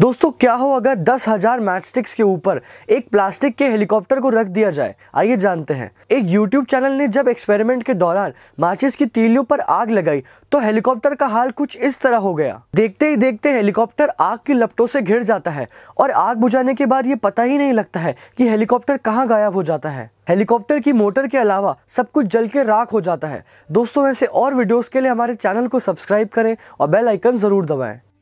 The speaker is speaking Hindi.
दोस्तों क्या हो अगर दस हजार मैटस्टिक्स के ऊपर एक प्लास्टिक के हेलीकॉप्टर को रख दिया जाए आइए जानते हैं एक यूट्यूब चैनल ने जब एक्सपेरिमेंट के दौरान माचिस की तीलियों पर आग लगाई तो हेलीकॉप्टर का हाल कुछ इस तरह हो गया देखते ही देखते हेलीकॉप्टर आग की लपटों से घिर जाता है और आग बुझाने के बाद ये पता ही नहीं लगता है की हेलीकॉप्टर कहाँ गायब हो जाता है हेलीकॉप्टर की मोटर के अलावा सब कुछ जल के राख हो जाता है दोस्तों ऐसे और वीडियोज के लिए हमारे चैनल को सब्सक्राइब करें और बेलाइकन ज़रूर दबाएं